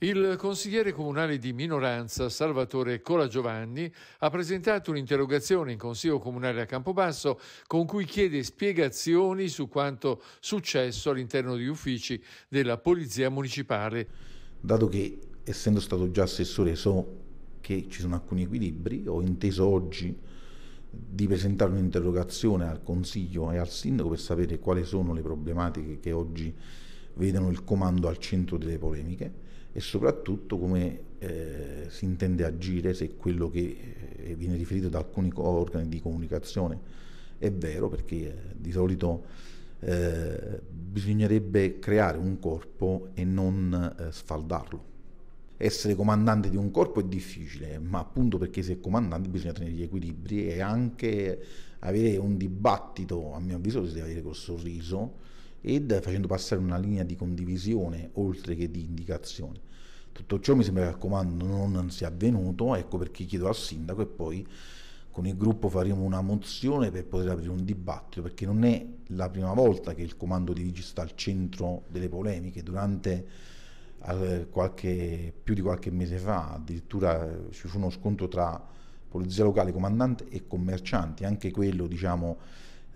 Il consigliere comunale di minoranza Salvatore Colagiovanni ha presentato un'interrogazione in Consiglio Comunale a Campobasso con cui chiede spiegazioni su quanto successo all'interno degli uffici della Polizia Municipale. Dato che, essendo stato già assessore, so che ci sono alcuni equilibri, ho inteso oggi di presentare un'interrogazione al Consiglio e al Sindaco per sapere quali sono le problematiche che oggi vedano il comando al centro delle polemiche e soprattutto come eh, si intende agire se quello che eh, viene riferito da alcuni organi di comunicazione è vero perché eh, di solito eh, bisognerebbe creare un corpo e non eh, sfaldarlo. Essere comandante di un corpo è difficile, ma appunto perché si è comandante bisogna tenere gli equilibri e anche avere un dibattito, a mio avviso si deve avere col sorriso, ed facendo passare una linea di condivisione oltre che di indicazione. Tutto ciò mi sembra che al comando non sia avvenuto, ecco perché chiedo al sindaco e poi con il gruppo faremo una mozione per poter aprire un dibattito, perché non è la prima volta che il comando di Vigi sta al centro delle polemiche, durante eh, qualche, più di qualche mese fa addirittura eh, ci fu uno scontro tra polizia locale, comandante e commercianti, anche quello diciamo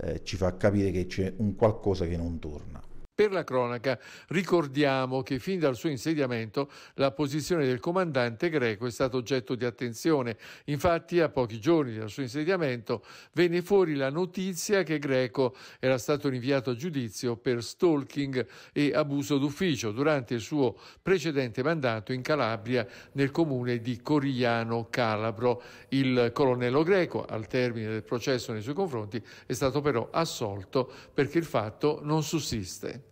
eh, ci fa capire che c'è un qualcosa che non torna. Per la cronaca ricordiamo che fin dal suo insediamento la posizione del comandante greco è stata oggetto di attenzione. Infatti a pochi giorni dal suo insediamento venne fuori la notizia che Greco era stato rinviato a giudizio per stalking e abuso d'ufficio durante il suo precedente mandato in Calabria nel comune di Corigliano Calabro. Il colonnello greco, al termine del processo nei suoi confronti, è stato però assolto perché il fatto non sussiste.